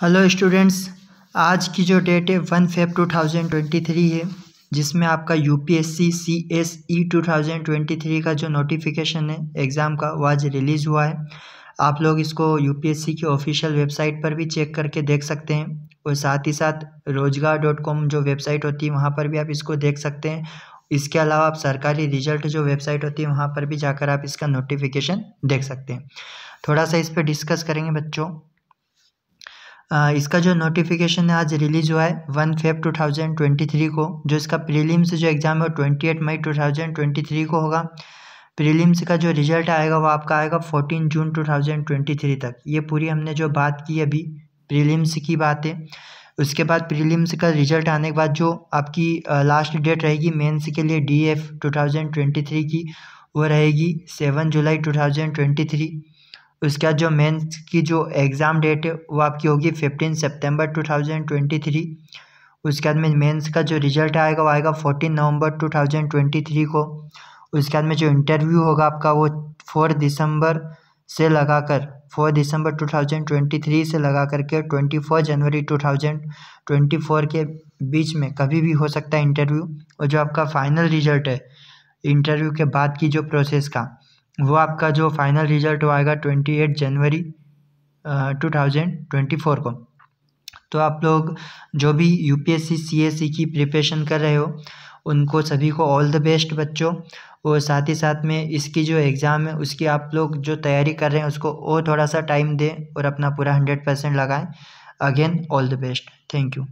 hello students आज की जो डेट है one Feb two thousand twenty three है जिसमें आपका U P S C C S E two thousand twenty three का जो नोटिफिकेशन है एग्ज़ाम का वो आज रिलीज़ हुआ है आप लोग इसको यू पी एस सी की ऑफिशियल वेबसाइट पर भी चेक करके देख सकते हैं और साथ ही साथ रोजगार डॉट कॉम जो वेबसाइट होती है वहाँ पर भी आप इसको देख सकते हैं इसके अलावा आप सरकारी रिजल्ट जो वेबसाइट होती है वहाँ पर भी जाकर आप इसका नोटिफिकेशन देख सकते हैं थोड़ा सा इस पर डिस्कस करेंगे बच्चों इसका जो नोटिफिकेशन है आज रिलीज हुआ है one Feb two thousand twenty three को जो इसका प्रीलिम्स जो एग्ज़ाम है वो twenty eight May two thousand twenty three को होगा प्रीलिम्स का जो रिजल्ट आएगा वो आपका आएगा fourteen June two thousand twenty three तक ये पूरी हमने जो बात की अभी प्रीलिम्स की बात है उसके बाद प्रीलिम्स का रिजल्ट आने के बाद जो आपकी लास्ट डेट रहेगी मेन्स के लिए D F two thousand twenty three की वो रहेगी seven July two thousand twenty three उसके बाद जो मेंस की जो एग्ज़ाम डेट है वो आपकी होगी फिफ्टीन सितंबर थ्री उसके बाद में मेंस का जो रिजल्ट आएगा वो आएगा फोर्टीन नवंबर थ्री को उसके बाद में जो इंटरव्यू होगा आपका वो फोर दिसंबर से लगा कर four December two thousand twenty three से लगा कर के twenty four January two thousand twenty four के बीच में कभी भी हो सकता है इंटरव्यू और जो आपका फाइनल रिजल्ट है इंटरव्यू के बाद की जो प्रोसेस का वो आपका जो फ़ाइनल रिज़ल्ट आएगा twenty eight January two thousand twenty four को तो आप लोग जो भी U P S C C S C की प्रिपरेशन कर रहे हो उनको सभी को ऑल द बेस्ट बच्चों और साथ ही साथ में इसकी जो एग्ज़ाम है उसकी आप लोग जो तैयारी कर रहे हैं उसको और थोड़ा सा टाइम दें और अपना पूरा हंड्रेड परसेंट लगाएँ again all the best thank you